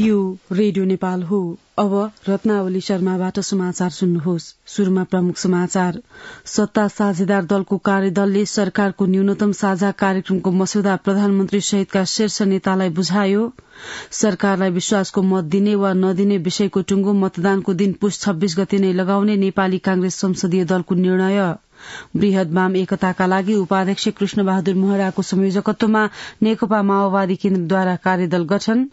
यो रेडियो नेपाल हो अब रत्नावली शर्माबाट समाचार सुन्नुहोस् सुरुमा प्रमुख समाचार सत्ता साझेदार दलको कार्यदलले सरकारको न्यूनतम साझा कार्यक्रमको मस्यौदा प्रधानमन्त्री सहितका शीर्ष नेतालाई बुझायो सरकारलाई विश्वासको मत दिने वा नदिने विषयको टुङ्गो मतदानको दिन पुष छब्बीस गते नै लगाउने नेपाली कांग्रेस संसदीय दलको निर्णय वृहत वाम एकताका लागि उपाध्यक्ष कृष्ण बहादुर मोहराको संयोजकत्वमा नेकपा माओवादी केन्द्रद्वारा कार्यदल गठन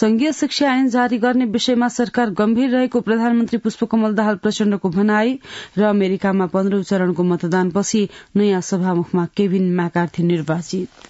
संघीय शिक्षा ऐन जारी गर्ने विषयमा सरकार गम्भीर रहेको प्रधानमन्त्री पुष्पकमल दाहाल प्रचण्डको भनाई र अमेरिकामा पन्ध्रौं चरणको मतदानपछि नयाँ सभामुखमा केविन म्याकार्थी निर्वाचित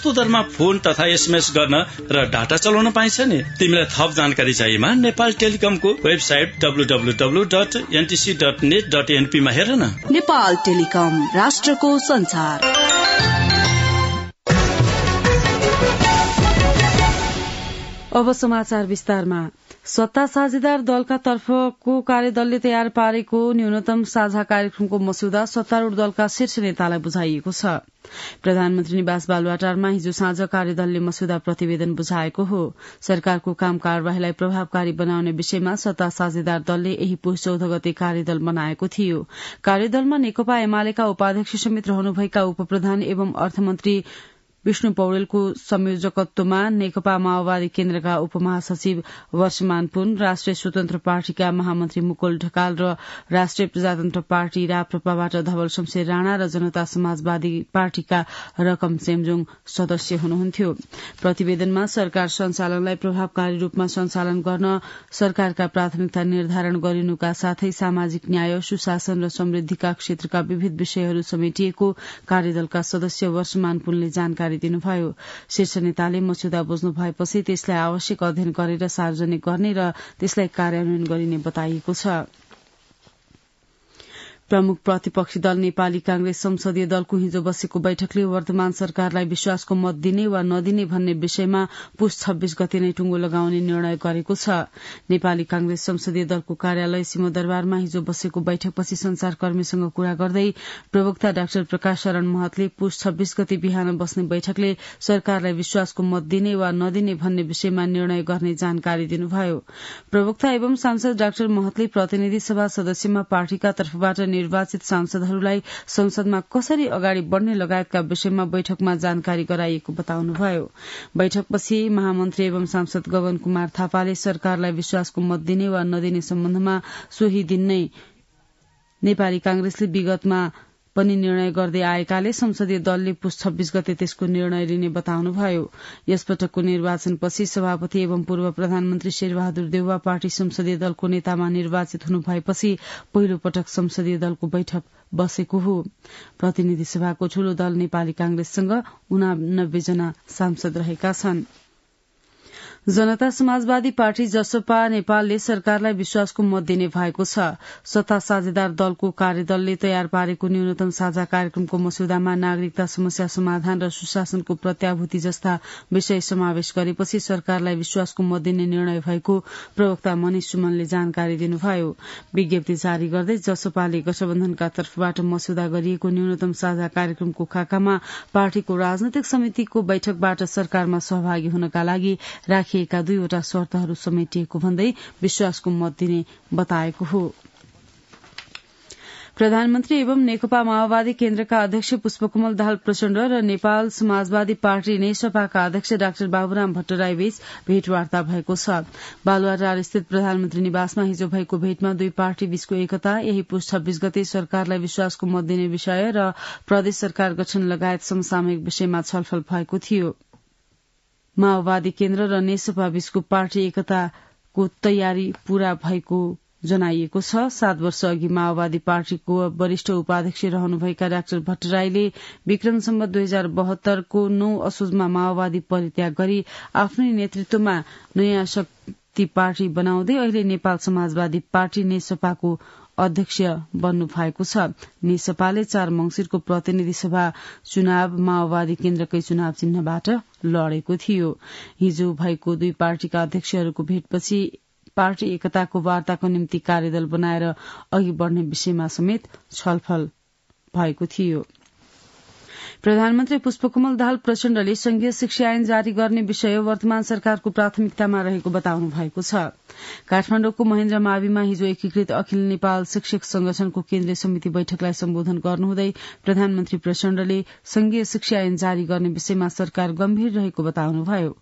सस्तो दरमा फोन तथा एसएमएस गर्न र डाटा चलाउन पाइन्छ नि तिमीलाई थप जानकारी चाहिएमा नेपाल टेलिकमको website W dot NTC dot net dot एनपीमा हेर न नेपाल टेलिकम राष्ट्रको संसार अब समाचार विस्तारमा सत्ता साझेदार दलका तर्फको कार्यदलले तयार पारेको न्यूनतम साझा कार्यक्रमको मस्यौदा सत्तारूढ़ दलका शीर्ष नेतालाई बुझाइएको छ प्रधानमन्त्री निवास बालुवाटारमा हिजो साँझ कार्यदलले मस्यौदा प्रतिवेदन बुझाएको हो सरकारको काम कार्यवाहीलाई प्रभावकारी बनाउने विषयमा सत्ता साझेदार दलले यही पुष चौध गते कार्यदल बनाएको थियो कार्यदलमा नेकपा एमालेका उपाध्यक्ष समेत रहनुभएका उपप्रधान एवं अर्थमन्त्री विष्णु पौडेलको संयोजकत्वमा नेकपा माओवादी केन्द्रका उपमहासचिव वर्षमान पुन राष्ट्रिय स्वतन्त्र पार्टीका महामन्त्री मुकुल ढकाल र राष्ट्रिय प्रजातन्त्र पार्टी राप्रपाबाट धवल शमशेर राणा र जनता समाजवादी पार्टीका रकम सेमजोङ सदस्य हुनुहुन्थ्यो प्रतिवेदनमा सरकार सञ्चालनलाई प्रभावकारी रूपमा सञ्चालन गर्न सरकारका प्राथमिकता निर्धारण गरिनुका साथै सामाजिक न्याय सुशासन र समृद्धिका क्षेत्रका विविध विषयहरू समेटिएको कार्यदलका सदस्य वर्षमान पुनले जानकारी जानकारी दिनुभयो शीर्ष नेताले मस्यौदा बुझ्नु भएपछि त्यसलाई आवश्यक अध्ययन गरेर सार्वजनिक गर्ने र त्यसलाई कार्यान्वयन गरिने बताइएको छ प्रमुख प्रतिपक्षी दल नेपाली कांग्रेस संसदीय दलको हिजो बसेको बैठकले वर्तमान सरकारलाई विश्वासको मत दिने वा नदिने भन्ने विषयमा पुष छब्बीस गते नै टुङ्गो लगाउने निर्णय गरेको छ नेपाली कांग्रेस संसदीय दलको कार्यालय सिंहदरबारमा हिजो बसेको बैठकपछि संचारकर्मीसँग कुरा गर्दै प्रवक्ता डाक्टर प्रकाश शरण महतले पुष छब्बीस गते बिहान बस्ने बैठकले सरकारलाई विश्वासको मत दिने वा नदिने भन्ने विषयमा निर्णय गर्ने जानकारी दिनुभयो प्रवक्ता एवं सांसद डाक्टर महतले प्रतिनिधि सभा सदस्यमा पार्टीका तर्फबाट निर्वाचित सांसदहरूलाई संसदमा कसरी अगाडि बढ़ने लगायतका विषयमा बैठकमा जानकारी गराइएको बताउनुभयो बैठकपछि महामन्त्री एवं सांसद गगन कुमार थापाले सरकारलाई विश्वासको मत दिने वा नदिने सम्बन्धमा सोही दिन नै नेपाली कांग्रेसले विगतमा पनि निर्णय गर्दै आएकाले संसदीय दलले पुस छब्बीस गते त्यसको निर्णय लिने बताउनुभयो यसपटकको निर्वाचनपछि सभापति एवं पूर्व प्रधानमन्त्री शेरबहादुर देउवा पार्टी संसदीय दलको नेतामा निर्वाचित हुनु भएपछि पहिलो पटक संसदीय दलको बैठक बसेको हो प्रतिनिधि सभाको ठूलो दल नेपाली कांग्रेससँग उनानब्बे जना सांसद रहेका छनृ जनता समाजवादी पार्टी जसपा नेपालले सरकारलाई विश्वासको मत दिने भएको छ सत्ता साझेदार दलको कार्यदलले तयार पारेको न्यूनतम साझा कार्यक्रमको मस्यौदामा नागरिकता समस्या समाधान र सुशासनको प्रत्याभूति जस्ता विषय समावेश गरेपछि सरकारलाई विश्वासको मत दिने निर्णय भएको प्रवक्ता मनिष सुमनले जानकारी दिनुभयो विज्ञप्ति जारी गर्दै जसपाले गठबन्धनका तर्फबाट मस्यौदा गरिएको न्यूनतम साझा कार्यक्रमको खाकामा पार्टीको राजनैतिक समितिको बैठकबाट सरकारमा सहभागी हुनका लागि राखिएको राखिएका दुईवटा शर्तहरू समेटिएको भन्दै विश्वासको मत दिने बताएको हो प्रधानमन्त्री एवं नेकपा माओवादी केन्द्रका अध्यक्ष पुष्पकमल दाहाल प्रचण्ड र नेपाल समाजवादी पार्टी नेसपाका अध्यक्ष डाक्टर बाबुराम भट्टराई बीच भेटवार्ता भएको छ बालुवाटार स्थित प्रधानमन्त्री निवासमा हिजो भएको भेटमा दुई पार्टी बीचको एकता यही पुष छब्बीस गते सरकारलाई विश्वासको मत दिने विषय र प्रदेश सरकार गठन लगायत समसामयिक विषयमा छलफल भएको थियो माओवादी केन्द्र र नेसपा बीचको पार्टी एकताको तयारी पूरा भएको जनाइएको छ सात वर्ष अघि माओवादी पार्टीको वरिष्ठ उपाध्यक्ष रहनुभएका डाक्टर भट्टराईले विक्रम सम्म दुई हजार बहत्तरको नौ असोजमा माओवादी परित्याग गरी आफ्नै नेतृत्वमा नयाँ शक्ति पार्टी बनाउँदै अहिले नेपाल समाजवादी पार्टी नेसपाको अध्यक्ष बन्नु भएको छ नेसपाले चार मंगिरको प्रतिनिधि सभा चुनाव माओवादी केन्द्रकै चुनाव चिन्हबाट लडेको थियो हिजो भएको दुई पार्टीका अध्यक्षहरूको भेटपछि पार्टी एकताको वार्ताको निम्ति कार्यदल बनाएर अघि बढ़ने विषयमा समेत छलफल भएको थियो प्रधानमन्त्री पुष्पकमल दाहाल प्रचण्डले संघीय शिक्षा ऐन जारी गर्ने विषय वर्तमान सरकारको प्राथमिकतामा रहेको बताउनु भएको छ काठमाडौँको महेन्द्र माविमा हिजो एकीकृत अखिल नेपाल शिक्षक संगठनको केन्द्रीय समिति बैठकलाई सम्बोधन गर्नुहुँदै प्रधानमन्त्री प्रचण्डले संघीय शिक्षा ऐन जारी गर्ने विषयमा सरकार गम्भीर रहेको बताउनुभयो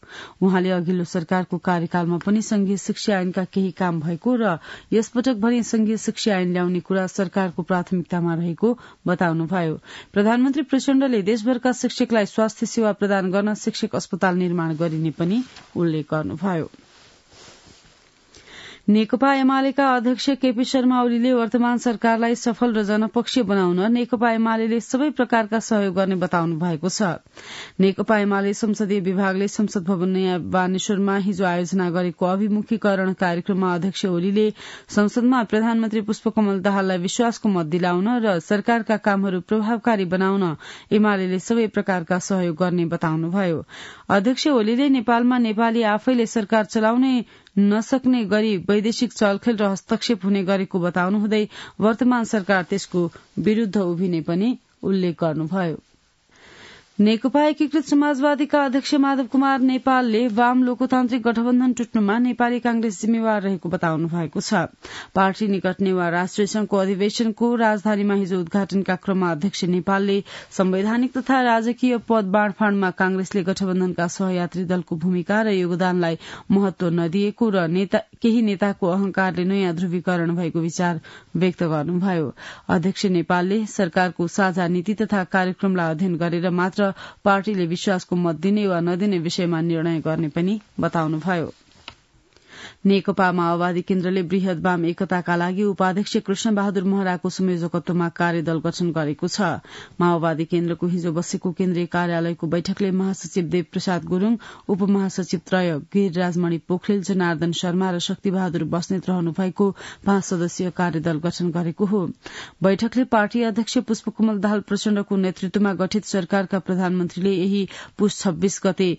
उहाँले अघिल्लो सरकारको कार्यकालमा पनि संघीय शिक्षा ऐनका केही काम भएको र यसपटक भने संघीय शिक्षा ऐन ल्याउने कुरा सरकारको प्राथमिकतामा रहेको बताउनुभयो प्रधानमन्त्री प्रचण्डले साथै देशभरका शिक्षकलाई स्वास्थ्य सेवा प्रदान गर्न शिक्षक अस्पताल निर्माण गरिने पनि उल्लेख गर्नुभयो नेकपा एमालेका अध्यक्ष केपी शर्मा ओलीले वर्तमान सरकारलाई सफल र जनपक्षीय बनाउन नेकपा एमाले सबै प्रकारका सहयोग गर्ने बताउनु भएको छ नेकपा एमाले संसदीय विभागले संसद भवन नयाँ वानेश्वरमा हिजो आयोजना गरेको अभिमुखीकरण कार्यक्रममा अध्यक्ष ओलीले संसदमा प्रधानमन्त्री पुष्पकमल दाहाललाई विश्वासको मत दिलाउन र सरकारका कामहरू प्रभावकारी बनाउन एमाले सबै प्रकारका सहयोग गर्ने बताउनुभयो अध्यक्ष ओलीले नेपालमा नेपाली आफैले सरकार चलाउने नसक्ने गरी वैदेशिक चलखेल र हस्तक्षेप हुने गरेको बताउनुहुँदै वर्तमान सरकार त्यसको विरूद्ध उभिने पनि उल्लेख गर्नुभयो नेकपा एकीकृत समाजवादीका अध्यक्ष माधव कुमार नेपालले वाम लोकतान्त्रिक गठबन्धन टुट्नुमा नेपाली कांग्रेस जिम्मेवार रहेको बताउनु भएको छ पार्टी निकट नेवा राष्ट्रिय संघको अधिवेशनको राजधानीमा हिजो उद्घाटनका क्रममा अध्यक्ष नेपालले संवैधानिक तथा राजकीय पद बाँडफाँडमा कांग्रेसले गठबन्धनका सहयात्री दलको भूमिका र योगदानलाई महत्व नदिएको र केही नेताको अहंकारले नयाँ ध्रुवीकरण भएको विचार व्यक्त गर्नुभयो अध्यक्ष नेपालले सरकारको साझा नीति तथा कार्यक्रमलाई अध्ययन गरेर मात्र पार्टीले विश्वासको मत दिने वा नदिने विषयमा निर्णय गर्ने पनि बताउनुभयो नेकपा माओवादी केन्द्रले वृहत वाम एकताका लागि उपाध्यक्ष कृष्ण बहादुर महराको संयोजकत्वमा कार्यदल गठन गरेको छ माओवादी केन्द्रको हिजो बसेको केन्द्रीय कार्यालयको बैठकले महासचिव देवप्रसाद गुरूङ उपमहासचिव त्रय गिरिराजमणि पोखरेल जनार्दन शर्मा र शक्तिबहादुर बस्नेत रहनु भएको पाँच सदस्यीय कार्यदल गठन गरेको हो बैठकले पार्टी अध्यक्ष पुष्पकमल दाहाल प्रचण्डको नेतृत्वमा गठित सरकारका प्रधानमन्त्रीले यही पुष छब्बीस गते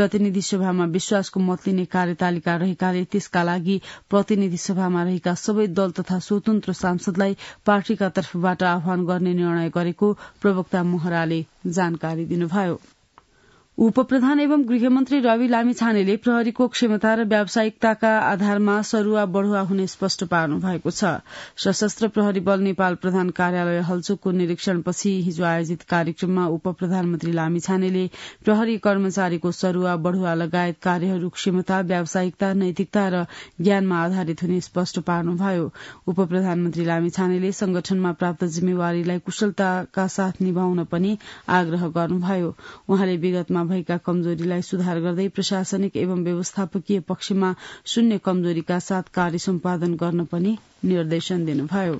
प्रतिनिधि सभामा विश्वासको मत लिने कार्यतालिका रहेकाले त्यस यसका लागि प्रतिनिधि सभामा रहेका सबै दल तथा स्वतन्त्र सांसदलाई पार्टीका तर्फबाट आह्वान गर्ने निर्णय गरेको प्रवक्ता मोहराले जानकारी दिनुभयो उपप्रधान एवं गृहमन्त्री रवि लामिछानेले प्रहरीको क्षमता र व्यावसायिकताका आधारमा सरूवा बढ़ुवा हुने स्पष्ट पार्नु भएको छ सशस्त्र प्रहरी बल नेपाल प्रधान कार्यालय हलचोकको निरीक्षणपछि हिजो आयोजित कार्यक्रममा उप प्रधानमन्त्री लामिछानेले प्रहरी कर्मचारीको सरूवा बढ़ुवा लगायत कार्यहरू क्षमता व्यावसायिकता नैतिकता र ज्ञानमा आधारित हुने स्पष्ट पार्नुभयो उप प्रधानमन्त्री लामिछानेले संगठनमा प्राप्त जिम्मेवारीलाई कुशलताका साथ निभाउन पनि आग्रह गर्नुभयो उहाँले विगतमा भएका कमजोरीलाई सुधार गर्दै प्रशासनिक एवं व्यवस्थापकीय पक्षमा शून्य कमजोरीका साथ कार्य सम्पादन गर्न पनि निर्देशन दिनुभयो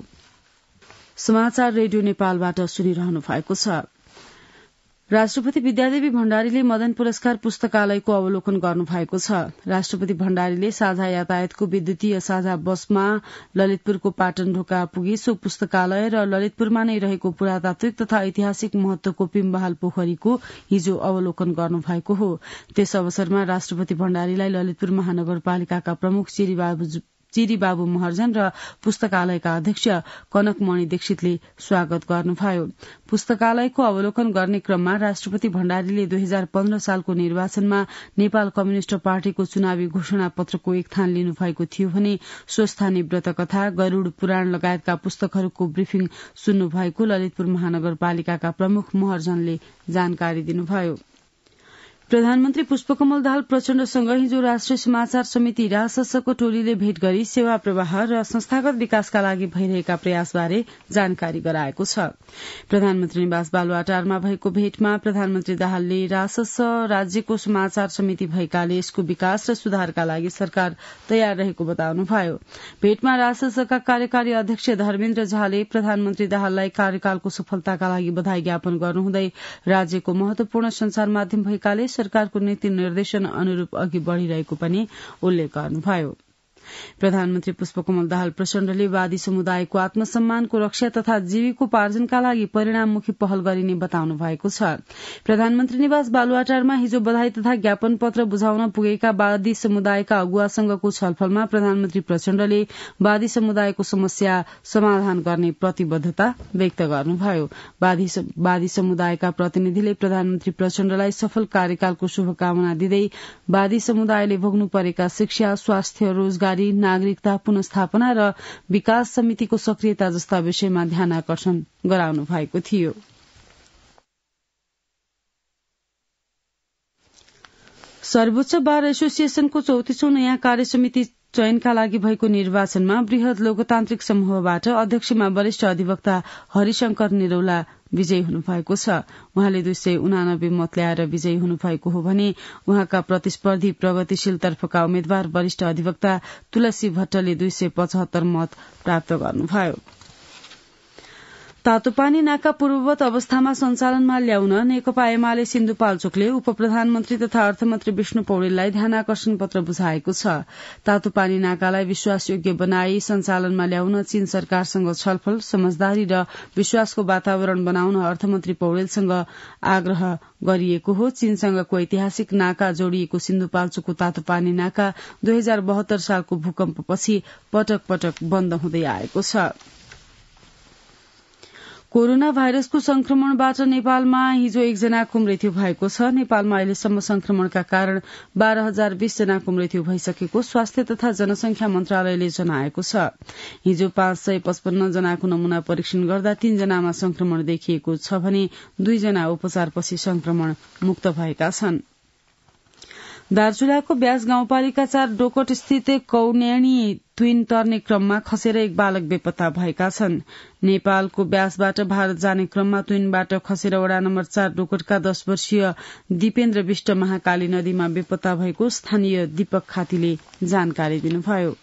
समाचार रेडियो नेपालबाट सुनिरहनु भएको छ राष्ट्रपति विद्यादेवी भण्डारीले मदन पुरस्कार पुस्तकालयको अवलोकन गर्नु भएको छ राष्ट्रपति भण्डारीले साझा यातायातको विद्युतीय साझा बसमा ललितपुरको पाटन ढोका पुगी सो पुस्तकालय र ललितपुरमा नै रहेको पुरातात्विक तथा ऐतिहासिक महत्वको पिम्बहाल पोखरीको हिजो अवलोकन गर्नु भएको हो त्यस अवसरमा राष्ट्रपति भण्डारीलाई ललितपुर महानगरपालिकाका प्रमुख श्री चिरी बाबु महर्जन र पुस्तकालयका अध्यक्ष कनकमणि दीक्षितले स्वागत गर्नुभयो पुस्तकालयको अवलोकन गर्ने क्रममा राष्ट्रपति भण्डारीले दुई हजार पन्ध्र सालको निर्वाचनमा नेपाल कम्युनिष्ट पार्टीको चुनावी घोषणा पत्रको एक थान लिनुभएको थियो भने स्वस्थानी व्रत कथा गरूड़ पुराण लगायतका पुस्तकहरूको ब्रिफिङ सुन्नुभएको ललितपुर महानगरपालिकाका प्रमुख महर्जनले जानकारी दिनुभयो प्रधानमन्त्री पुष्पकमल दाहाल प्रचण्डसँग हिजो राष्ट्रिय समाचार समिति राससको टोलीले भेट गरी सेवा प्रवाह र संस्थागत विकासका लागि भइरहेका प्रयासबारे जानकारी गराएको छ प्रधानमन्त्री निवास बालुवाटारमा भएको भेटमा प्रधानमन्त्री दाहालले रासस राज्यको समाचार समिति भएकाले यसको विकास र सुधारका लागि सरकार तयार रहेको बताउनुभयो भेटमा राससका कार्यकारी अध्यक्ष धर्मेन्द्र झाले प्रधानमन्त्री दाहाललाई कार्यकालको सफलताका लागि बधाई ज्ञापन गर्नुहुँदै राज्यको महत्वपूर्ण संचार माध्यम भएकाले सरकारको नीति निर्देशन अनुरूप अघि बढ़िरहेको पनि उल्लेख गर्नुभयो प्रधानमन्त्री पुष्पकमल दाहाल प्रचण्डले वादी समुदायको आत्मसम्मानको रक्षा तथा जीविकोपार्जनका लागि परिणाममुखी पहल गरिने बताउनु भएको छ प्रधानमन्त्री निवास बालुवाटारमा हिजो बधाई तथा ज्ञापन पत्र बुझाउन पुगेका वादी समुदायका अगुवासँगको छलफलमा प्रधानमन्त्री प्रचण्डले वादी समुदायको समस्या समाधान गर्ने प्रतिबद्धता व्यक्त गर्नुभयो वादी समुदायका प्रतिनिधिले प्रधानमन्त्री प्रचण्डलाई सफल कार्यकालको शुभकामना दिँदै वादी समुदायले भोग्नु परेका शिक्षा स्वास्थ्य रोजगार जारी नागरिकता पुनस्थापना र विकास समितिको सक्रियता जस्ता विषयमा ध्यान आकर्षण गराउनु भएको थियो सर्वोच्च बार एसोसिएशनको चौतिसौं नयाँ कार्यसमिति चयनका लागि भएको निर्वाचनमा वृहत लोकतान्त्रिक समूहबाट अध्यक्षमा वरिष्ठ अधिवक्ता हरिशंकर निरौला विजयी हुनुभएको छ उहाँले दुई सय उनानब्बे मत ल्याएर विजयी हुनुभएको हो भने उहाँका प्रतिस्पर्धी प्रगतिशील तर्फका उम्मेद्वार वरिष्ठ अधिवक्ता तुलसी भट्टले दुई सय पचहत्तर मत प्राप्त गर्नुभयो तातोपानी नाका पूर्ववत अवस्थामा सञ्चालनमा ल्याउन नेकपा एमाले सिन्धुपाल्चोकले उप प्रधानमन्त्री तथा अर्थमन्त्री विष्णु पौडेललाई ध्यान आकर्षण पत्र बुझाएको छ तातोपानी नाकालाई विश्वासयोग्य बनाई सञ्चालनमा ल्याउन चीन सरकारसँग छलफल समझदारी र विश्वासको वातावरण बनाउन अर्थमन्त्री पौडेलसँग आग्रह गरिएको हो चीनसँगको ऐतिहासिक नाका जोड़िएको सिन्धुपाल्चोकको तातोपानी नाका दुई सालको भूकम्पपछि पटक पटक बन्द हुँदै आएको छ कोरोना भाइरसको संक्रमणबाट नेपालमा हिजो एकजनाको मृत्यु भएको छ नेपालमा अहिलेसम्म संक्रमणका कारण बाह्र हजार बीसजनाको मृत्यु भइसकेको स्वास्थ्य तथा जनसंख्या मन्त्रालयले जनाएको छ हिजो पाँच सय पचपन्न जनाको नमूना परीक्षण गर्दा तीनजनामा संक्रमण देखिएको छ भने दुईजना उपचारपछि संक्रमण मुक्त भएका छनृ दार्चुलाको ब्यास गाउँपालिका चार डोकट स्थित कौन्याणी तुइन तर्ने क्रममा खसेर एक बालक बेपत्ता भएका छन् नेपालको ब्यासबाट भारत जाने क्रममा तुइनबाट खसेर वडा नम्बर चार डोकटका दश वर्षीय दिपेन्द्र विष्ट महाकाली नदीमा बेपत्ता भएको स्थानीय दीपक खातीले जानकारी दिनुभयो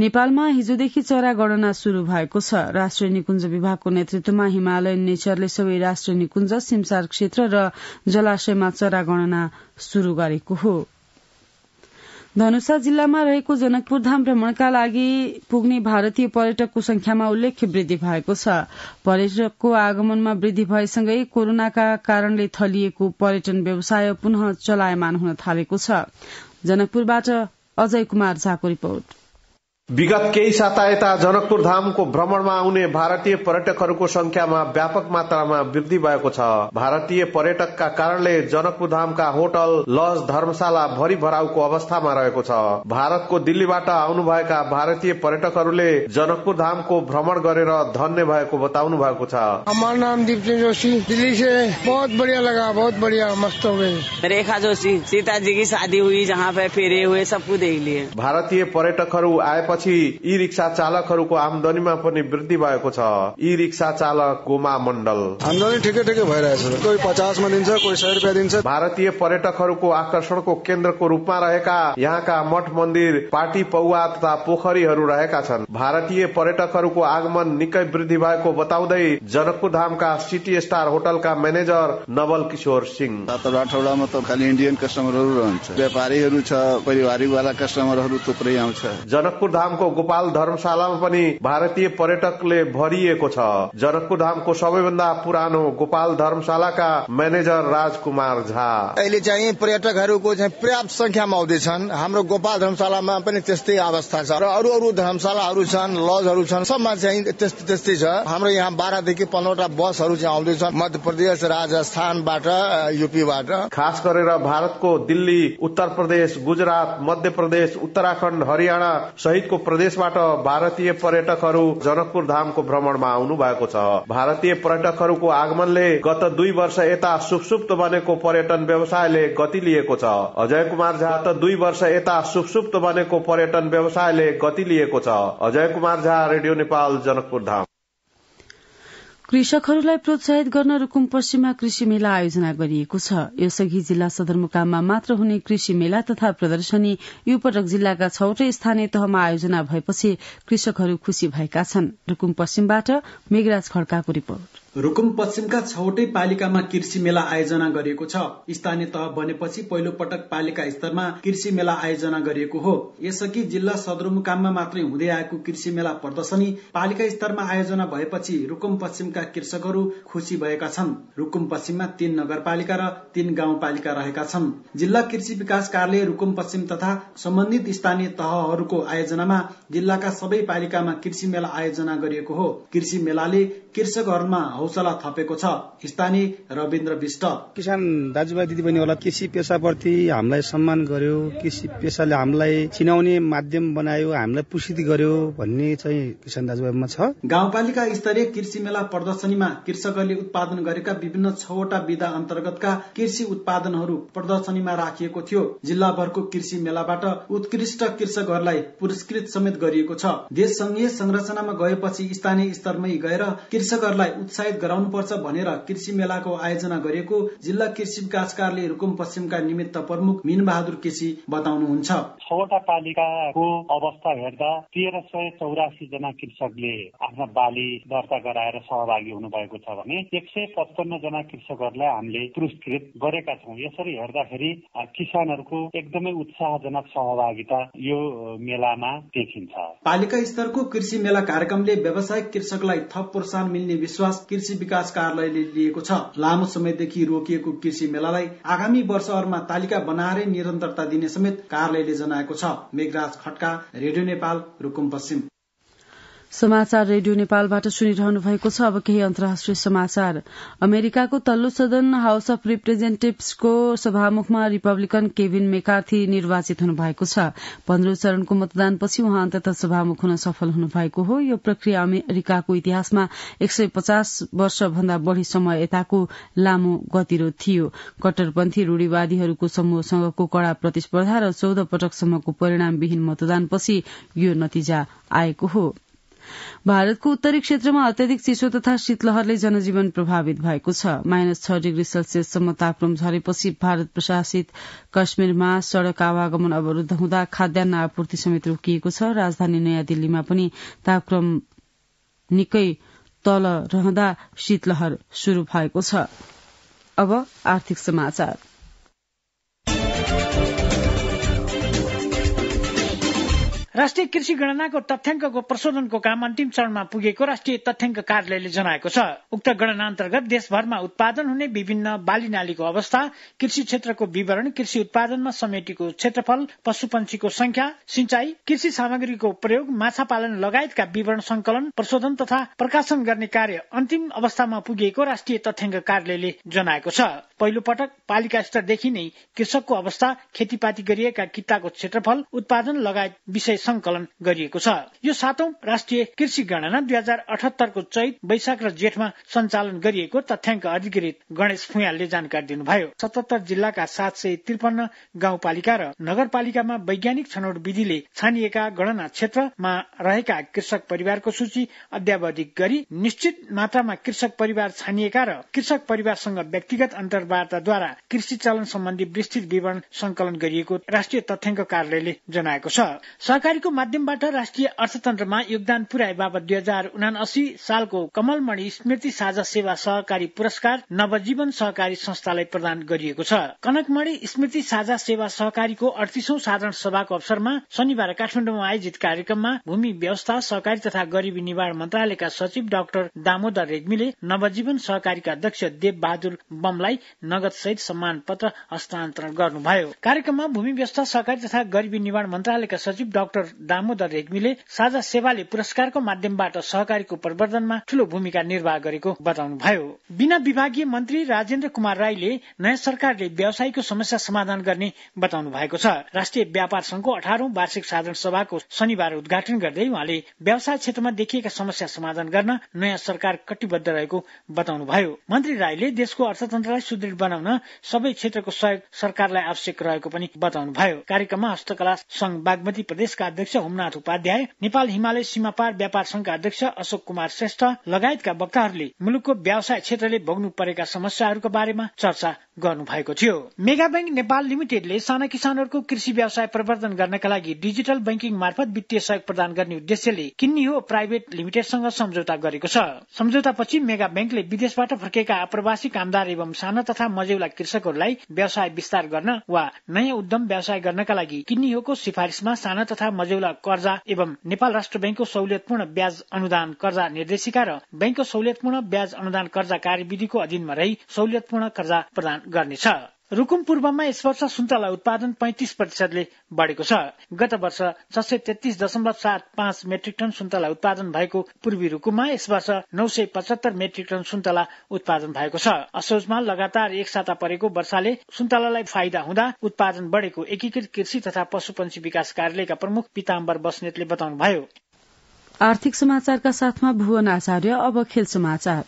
नेपालमा हिजोदेखि चरा गणना शुरू भएको छ राष्ट्रिय निकुञ्ज विभागको नेतृत्वमा हिमालयन नेचरले सबै राष्ट्रिय निकुञ्ज सिमसार क्षेत्र र जलाशयमा चरा गणना शुरू गरेको हो धनुषा जिल्लामा रहेको जनकपुर धाम भ्रमणका लागि पुग्ने भारतीय पर्यटकको संख्यामा उल्लेख्य वृद्धि भएको छ पर्यटकको आगमनमा वृद्धि भएसँगै कोरोनाका कारणले थलिएको पर्यटन व्यवसाय पुनः चलायमान हुन थालेको छ जनकपुरबाट अजय कुमार झाको रिपोर्ट विगत केही साता यता जनकपुर धामको भ्रमणमा आउने भारतीय पर्यटकहरूको संख्यामा व्यापक मात्रामा वृद्धि भएको छ भारतीय पर्यटकका कारणले जनकपुर धामका होटल लज धर्मशाला भरि भराउको अवस्थामा रहेको छ भारतको दिल्लीबाट आउनुभएका भारतीय पर्यटकहरूले जनकपुर धामको भ्रमण गरेर धन्य भएको बताउनु भएको छ हाम्रो नाम जोशी दिल्ली से बहुत बढ़िया लगा बहुत बढ़िया मस्त रेखा जोशी सीताजी की शादी हुई जहाँ पे फेरे हुए देख लिए भारतीय पर्यटकहरू आए पछि ई रिक्सा चालकहरूको आमदनीमा पनि वृद्धि भएको छ ई रिक्सा चालक गोमा मण्डल आमदनी ठिकै ठिकै भइरहेछ कोही पचासमा दिन्छ कोही सय रुपियाँ दिन्छ भारतीय पर्यटकहरूको आकर्षणको केन्द्रको रूपमा रहेका यहाँका मठ मन्दिर पार्टी पौवा तथा पोखरीहरू रहेका छन् भारतीय पर्यटकहरूको आगमन निकै वृद्धि भएको बताउँदै जनकपुर धामका सिटी स्टार होटलका म्यानेजर नवल किशोर सिंह सातवटा आठवटामा त खालि इन्डियन कस्टमरहरू रहन्छ व्यापारीहरू छ परिवारीवाला कस्टमरहरू थुप्रै आउँछ जनकपुर धाम धामको गोपाल धर्मशालामा पनि भारतीय पर्यटकले भरिएको छ जनकपुर धामको सबैभन्दा पुरानो गोपाल धर्मशालाका म्यानेजर राजकुमार झा अहिले चाहिँ पर्यटकहरूको चाहिँ पर्याप्त संख्यामा आउँदैछन् हाम्रो गोपाल धर्मशालामा पनि त्यस्तै अवस्था छ र अरू अरू धर्मशालाहरू छन् लजहरू छन् सबमा चाहिँ त्यस्तै त्यस्तै छ हाम्रो यहाँ बाह्रदेखि पन्ध्रवटा बसहरू चाहिँ आउँदैछ मध्य प्रदेश राजस्थानबाट युपीबाट खास गरेर भारतको दिल्ली उत्तर प्रदेश गुजरात मध्य प्रदेश उत्तराखण्ड हरियाणा सहितको देशको प्रदेशबाट भारतीय पर्यटकहरू जनकपुर धामको भ्रमणमा आउनु भएको छ भारतीय पर्यटकहरूको आगमनले गत दुई वर्ष यता सुपसुप्त बनेको पर्यटन व्यवसायले गति लिएको छ अजय कुमार झा त दुई वर्ष यता सुपसुप्त बनेको पर्यटन व्यवसायले गति लिएको छ अजय कुमार झा रेडियो नेपाल जनकपुर धाम कृषकहरूलाई प्रोत्साहित गर्न रूकुम पश्चिममा कृषि मेला आयोजना गरिएको छ यसअघि जिल्ला सदरमुकाममा मात्र हुने कृषि मेला तथा प्रदर्शनी यो पटक जिल्लाका छवटै स्थानीय तहमा आयोजना भएपछि कृषकहरू खुशी भएका छन् रूकुम पश्चिमबाट मेघराज खड्काको रिपोर्ट रुकुम पश्चिमका छवटै पालिकामा कृषि मेला आयोजना गरिएको छ स्थानीय तह बनेपछि पहिलो पटक पालिका स्तरमा कृषि मेला आयोजना गरिएको हो यसअघि जिल्ला सदरमुकाममा मात्रै हुँदै आएको कृषि मेला प्रदर्शनी पालिका स्तरमा आयोजना भएपछि रुकुम पश्चिमका कृषकहरू खुसी भएका छन् रुकुम पश्चिममा तीन नगरपालिका र तीन गाउँपालिका रहेका छन् जिल्ला कृषि विकास कार्यालय रुकुम पश्चिम तथा सम्बन्धित स्थानीय तहहरूको आयोजनामा जिल्लाका सबै पालिकामा कृषि मेला आयोजना गरिएको हो कृषि मेलाले कृषकहरूमा हौसला थपेको छ स्थानीय रविन्द्र विष्ट किसान दाजुभाइ दिदीबहिनीहरूलाई कृषि पेसाप्रति हामीलाई सम्मान गर्यो कृषि पेसाले हामीलाई चिनाउने माध्यम बनायो हामीलाई पुषित गर्यो भन्ने चाहिँ किसान दाजुभाइमा छ गाउँपालिका स्तरीय कृषि मेला प्रदर्शनीमा कृषकहरूले उत्पादन गरेका विभिन्न छवटा विधा अन्तर्गतका कृषि उत्पादनहरू प्रदर्शनीमा राखिएको थियो जिल्लाभरको कृषि मेलाबाट उत्कृष्ट कृषकहरूलाई पुरस्कृत समेत गरिएको छ देश संघीय संरचनामा गएपछि स्थानीय स्तरमै गएर कृषकहरूलाई उत्साहित उत्साहित गराउनुपर्छ भनेर कृषि मेलाको आयोजना गरेको जिल्ला कृषि विकास कार्यालय रुकुम पश्चिमका निमित्त प्रमुख मिन बहादुर केसी बताउनुहुन्छ छवटा पालिकाको अवस्था हेर्दा तेह्र सय चौरासी जना कृषकले आफ्ना बाली दर्ता गराएर सहभागी भएको छ भने एक सय पचपन्न जना कृषकहरूलाई हामीले पुरस्कृत गरेका छौँ यसरी हेर्दाखेरि किसानहरूको एकदमै उत्साहजनक सहभागिता यो मेलामा देखिन्छ पालिका स्तरको कृषि मेला कार्यक्रमले व्यावसायिक कृषकलाई थप प्रोत्साहन मिल्ने विश्वास कृषि विकास कार्यालयले लिएको छ लामो समयदेखि रोकिएको कृषि मेलालाई आगामी वर्षहरूमा तालिका बनाएरै निरन्तरता दिने समेत कार्यालयले जनाएको छ मेघराज खड्का रेडियो नेपाल रुकुम पश्चिम समाचार रेडियो नेपालबाट सुनिरहनु भएको छ अब केही अन्तर्राष्ट्रिय समाचार अमेरिकाको तल्लो सदन हाउस अफ रिप्रेजेन्टेटिभ्सको सभामुखमा रिपब्लिकन केविन मेकार्थी निर्वाचित हुनुभएको छ पन्ध्रौं चरणको मतदानपछि उहाँ अन्तत सभामुख हुन सफल हुनुभएको हो यो प्रक्रिया अमेरिकाको इतिहासमा एक सय पचास वर्षभन्दा बढ़ी समय यताको लामो गतिरोध थियो कट्टरपन्थी रूढ़ीवादीहरूको समूहसँगको कड़ा प्रतिस्पर्धा र चौध पटकसम्मको परिणामविहीन मतदानपछि यो नतिजा आएको हो भारतको उत्तरी क्षेत्रमा अत्यधिक चिसो तथा शीतलहरले जनजीवन प्रभावित भएको छ माइनस छ डिग्री सेल्सियससम्म तापक्रम झरेपछि भारत प्रशासित कश्मीरमा सड़क आवागमन अवरूद्ध हुँदा खाद्यान्न आपूर्ति समेत रोकिएको छ राजधानी नयाँ दिल्लीमा पनि तापक्रम निकै तल रहँदा शीतलहर शुरू भएको छ अब आर्थिक समाचार राष्ट्रिय कृषि गणनाको तथ्याङ्कको प्रशोधनको काम अन्तिम चरणमा पुगेको राष्ट्रिय तथ्याङ्क कार्यालयले जनाएको छ उक्त गणना अन्तर्गत देशभरमा उत्पादन हुने विभिन्न बाली नालीको अवस्था कृषि क्षेत्रको विवरण कृषि उत्पादनमा समेटेको क्षेत्रफल पशु पंक्षीको संख्या सिंचाई कृषि सामग्रीको प्रयोग माछा पालन लगायतका विवरण संकलन प्रशोधन तथा प्रकाशन गर्ने कार्य अन्तिम अवस्थामा पुगेको राष्ट्रिय तथ्याङ्क कार्यालयले जनाएको छ पहिलो पटक पालिका स्तरदेखि नै कृषकको अवस्था खेतीपाती गरिएका किताको क्षेत्रफल उत्पादन लगायत विषय संकलन गरिएको छ यो सातौं राष्ट्रिय कृषि गणना दुई हजार अठहत्तरको चैत वैशाख र जेठमा सञ्चालन गरिएको तथ्याङ्क अधिकृत गणेश फुयालले जानकारी दिनुभयो सतहत्तर जिल्लाका सात सय त्रिपन्न गाउँपालिका र नगरपालिकामा वैज्ञानिक छनौट विधिले छानिएका गणना क्षेत्रमा रहेका कृषक परिवारको सूची अध्यावधिक गरी निश्चित मात्रामा कृषक परिवार छानिएका र कृषक परिवारसँग व्यक्तिगत अन्तर्वार्ताद्वारा कृषि चलन सम्बन्धी विस्तृत विवरण संकलन गरिएको राष्ट्रिय तथ्याङ्क कार्यालयले जनाएको छ को माध्यमबाट राष्ट्रिय अर्थतन्त्रमा योगदान पुर्याए बापत दुई हजार उनासी सालको कमलमणि स्मृति साझा सेवा सहकारी पुरस्कार नवजीवन सहकारी संस्थालाई प्रदान गरिएको छ कनकमणि स्मृति साझा सेवा सहकारीको अडतिसौं साधारण सभाको अवसरमा शनिबार काठमाडौँमा आयोजित कार्यक्रममा भूमि व्यवस्था सहकारी तथा गरिबी निवारण मन्त्रालयका सचिव डाक्टर दामोदर रेग्मीले नवजीवन सहकारीका अध्यक्ष देव बहादुर बमलाई नगद सहित सम्मान पत्र हस्तान्तरण गर्नुभयो कार्यक्रममा भूमि व्यवस्था सहकारी तथा गरिबी निवारण मन्त्रालयका सचिव डाक्टर डाक्टर दामोदर रेग्मीले साझा सेवाले पुरस्कारको माध्यमबाट सहकारीको प्रवर्धनमा ठूलो भूमिका निर्वाह गरेको बताउनुभयो बिना विभागीय मन्त्री राजेन्द्र कुमार राईले नयाँ सरकारले व्यवसायको समस्या समाधान गर्ने बताउनु भएको छ राष्ट्रिय व्यापार संघको अठारौं वार्षिक साधारण सभाको शनिबार उद्घाटन गर्दै उहाँले व्यवसाय क्षेत्रमा देखिएका समस्या समाधान गर्न नयाँ सरकार कटिबद्ध रहेको बताउनुभयो मन्त्री राईले देशको अर्थतन्त्रलाई सुदृढ बनाउन सबै क्षेत्रको सहयोग सरकारलाई आवश्यक रहेको पनि बताउनुभयो कार्यक्रममा हस्तकला संघ बागमती प्रदेशका अध्यक्ष होमनाथ उपाध्याय नेपाल हिमालय सीमापार व्यापार संघका अध्यक्ष अशोक कुमार श्रेष्ठ लगायतका वक्ताहरूले मुलुकको व्यवसाय क्षेत्रले भोग्नु परेका समस्याहरूको बारेमा चर्चा गर्नुभएको थियो मेगा ब्याङ्क नेपाल लिमिटेडले साना किसानहरूको कृषि व्यवसाय प्रवर्धन गर्नका लागि डिजिटल ब्याङ्किङ मार्फत वित्तीय सहयोग प्रदान गर्ने उद्देश्यले किन्नी हो प्राइभेट लिमिटेडसँग सम्झौता गरेको छ सम्झौतापछि मेगा ब्याङ्कले विदेशबाट फर्केका आप्रवासी कामदार एवं साना तथा मजेउला कृषकहरूलाई व्यवसाय विस्तार गर्न वा नयाँ उद्यम व्यवसाय गर्नका लागि किन्नी होको सिफारिशमा साना तथा मजेउला कर्जा एवं नेपाल राष्ट्र ब्याङ्कको सहुलियतपूर्ण ब्याज अनुदान कर्जा निर्देशिका र ब्याङ्कको सहुलियतपूर्ण ब्याज अनुदान कर्जा कार्यविधिको अधीनमा रही सहुलियतपूर्ण कर्जा प्रदान गर्नेछ रूकुम पूर्वमा यस वर्ष सुन्तला उत्पादन पैंतिस प्रतिशतले बढ़ेको छ गत वर्ष छ सय तेत्तीस दशमलव सात पाँच मेट्रिक टन सुन्तला उत्पादन भएको पूर्वी रूकुममा यस वर्ष नौ सय पचहत्तर मेट्रिक टन सुन्तला उत्पादन भएको छ असोजमा लगातार एक साता परेको वर्षाले सुन्तलालाई फाइदा हुँदा उत्पादन बढ़ेको एकीकृत कृषि तथा पशुपन्छी विकास कार्यालयका प्रमुख पिताम्बर बस्नेतले बताउनुभयो आर्थिक समाचारका साथमा भुवन आचार्य अब खेल समाचार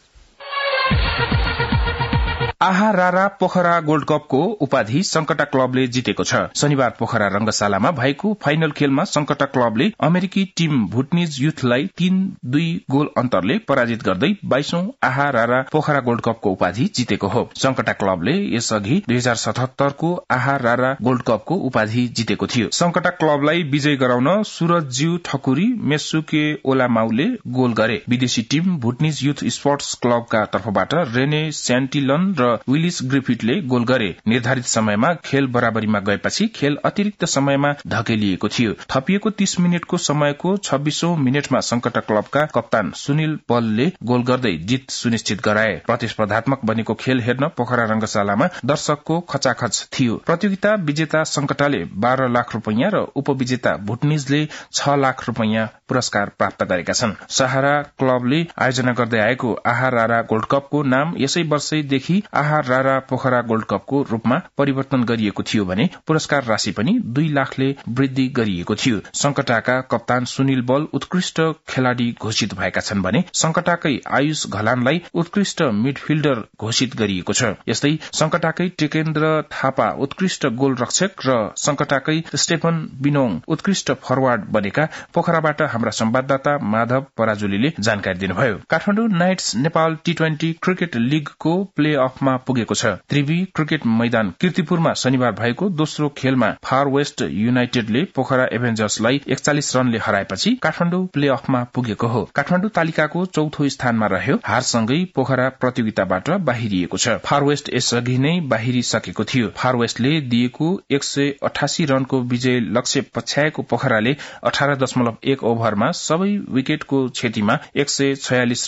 आहा रारा पोखरा गोल्ड कपको उपाधि संकटा क्लबले जितेको छ शनिबार पोखरा रंगशालामा भएको फाइनल खेलमा संकटा क्लबले अमेरिकी टीम भुटनिज युथलाई तीन दुई गोल अन्तरले पराजित गर्दै बाइसौं आहा रारा पोखरा गोल्ड कपको उपाधि जितेको हो संकटा क्लबले यसअघि दुई हजार सतहत्तरको आहा रारा गोल्ड कपको उपाधि जितेको थियो संकटा क्लबलाई विजय गराउन सूरजज्यू ठकुरी मेसुके ओलामाउले गोल गरे विदेशी टीम भुटनिज युथ स्पोर्ट्स क्लबका तर्फबाट रेने स्यान्टिलन र विलिस ग्रिफिटले गोल गरे निर्धारित समयमा खेल बराबरीमा गएपछि खेल अतिरिक्त समयमा धकेलिएको थियो थपिएको तीस मिनटको समयको छब्बीसौं मिनटमा संकट क्लबका कप्तान सुनिल पलले गोल गर्दै जित सुनिश्चित गराए प्रतिस्पर्धात्मक बनेको खेल हेर्न पोखरा रंगशालामा दर्शकको खचाखच थियो प्रतियोगिता विजेता संकटाले बाह्र लाख रूपियाँ र उपविजेता भुटनिजले छ लाख रूपियाँ पुरस्कार प्राप्त गरेका छन् सहारा क्लबले आयोजना गर्दै आएको आहारा गोल्ड कपको नाम यसै वर्षदेखि आहार रारा पोखरा गोल्ड कपको रूपमा परिवर्तन गरिएको थियो भने पुरस्कार राशि पनि दुई लाखले वृद्धि गरिएको थियो संकटाका कप्तान सुनिल बल उत्कृष्ट खेलाड़ी घोषित भएका छन् भने संकटाकै आयुष घलानलाई उत्कृष्ट मिडफिल्डर घोषित गरिएको छ यस्तै संकटाकै टेकेन्द्र थापा उत्कृष्ट गोल रक्षक र संकटाकै स्टेफन बिनोङ उत्कृष्ट फरवार्ड बनेका पोखराबाट हाम्रा संवाददाता माधव पराजुलीले जानकारी दिनुभयो Kathmandu Knights Nepal T twenty cricket लीगको प्ले प्लेअफमा पुगेको छ त्रिवी क्रिकेट मैदान किर्तिपुरमा शनिबार भएको दोस्रो खेलमा फार वेस्ट युनाइटेडले पोखरा एभेन्जर्सलाई एकचालिस रनले हराएपछि काठमाडौँ प्लेअफमा पुगेको हो काठमाडौँ तालिकाको चौथो स्थानमा रह्यो हारसँगै पोखरा प्रतियोगिताबाट बाहिरिएको छ फार वेस्ट यसअघि नै बाहिरिसकेको थियो फार वेस्टले दिएको एक रनको विजय लक्ष्य पछ्याएको पोखराले अठार दशमलव एक ओभरमा सबै विकेटको क्षतिमा एक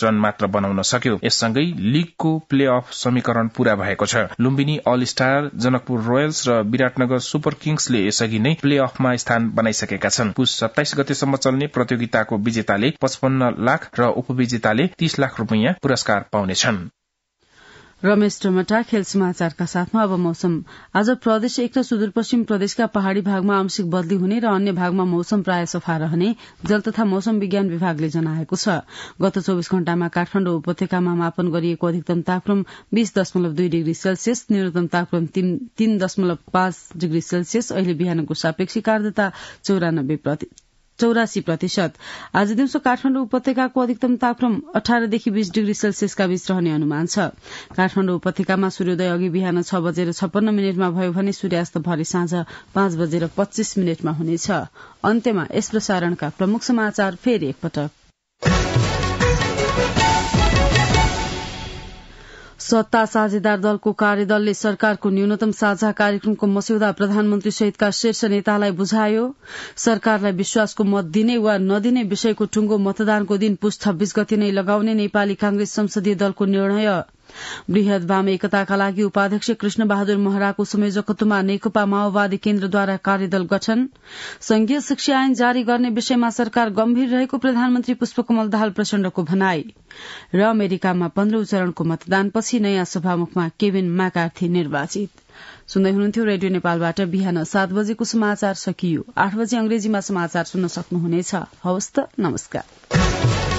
रन मात्र बनाउन सक्यो यससँगै लीगको प्ले अफ समीकरण पूरा भएको छ Lumbini all star Janakpur royals र विराटनगर सुपर किङ्सले यसअघि नै प्ले अफमा स्थान बनाइसकेका छन् पुस सत्ताइस गतेसम्म चल्ने प्रतियोगिताको विजेताले पचपन्न लाख र उपविजेताले तीस लाख रूपियाँ पुरस्कार पाउनेछन् रमेश टमटा खेल समाचारका साथमा अब मौसम आज प्रदेश एक र सुदूरपश्चिम प्रदेशका पहाड़ी भागमा आंशिक बदली हुने र अन्य भागमा मौसम प्राय सफा रहने जल तथा मौसम विज्ञान विभागले जनाएको छ गत चौविस घण्टामा काठमाण्ड उपत्यकामा मापन गरिएको अधिकतम तापक्रम बीस दशमलव दुई डिग्री सेल्सियस न्यूनतम तापक्रम तीन दशमलव पाँच डिग्री सेल्सियस अहिले बिहानको सापेक्षिक आर्द्रता चौरानब्बे चौरासी प्रतिशत आज दिउँसो काठमाडौँ उपत्यकाको अधिकतम तापक्रम अठारदेखि बीस डिग्री सेल्सियसका बीच रहने अनुमान छ काठमाडौँ उपत्यकामा सूर्योदय अघि बिहान छ बजेर छप्पन्न मिनटमा भयो भने सूर्यास्त भरि साँझ पाँच बजेर पच्चीस मिनटमा हुनेछ अन्त्यमा यस प्रसारणका प्रमुख समाचार फेरि एकपटक सत्ता साझेदार दलको कार्यदलले सरकारको न्यूनतम साझा कार्यक्रमको मस्यौदा प्रधानमन्त्री सहितका शीर्ष नेतालाई बुझायो सरकारलाई विश्वासको मत दिने वा नदिने विषयको टुङ्गो मतदानको दिन पुस छब्बीस गति नै लगाउने नेपाली कांग्रेस संसदीय दलको निर्णय वृहत वाम एकताका लागि उपाध्यक्ष कृष्ण बहादुर महराको संयोजकत्वमा नेकपा माओवादी केन्द्रद्वारा कार्यदल गठन संघीय शिक्षा ऐन जारी गर्ने विषयमा सरकार गम्भीर रहेको प्रधानमन्त्री पुष्पकमल दाहाल प्रचण्डको भनाई र अमेरिकामा पन्ध्रौं चरणको मतदानपछि नयाँ सभामुखमा केविन म्याकार्थी निर्वाचित सुन्दै हुनुहुन्थ्यो रेडियो नेपालबाट बिहान सात बजेको समाचार सकियो आठ बजे अंग्रेजीमा समाचार सुन्न सक्नुहुनेछ हवस् त नमस्कार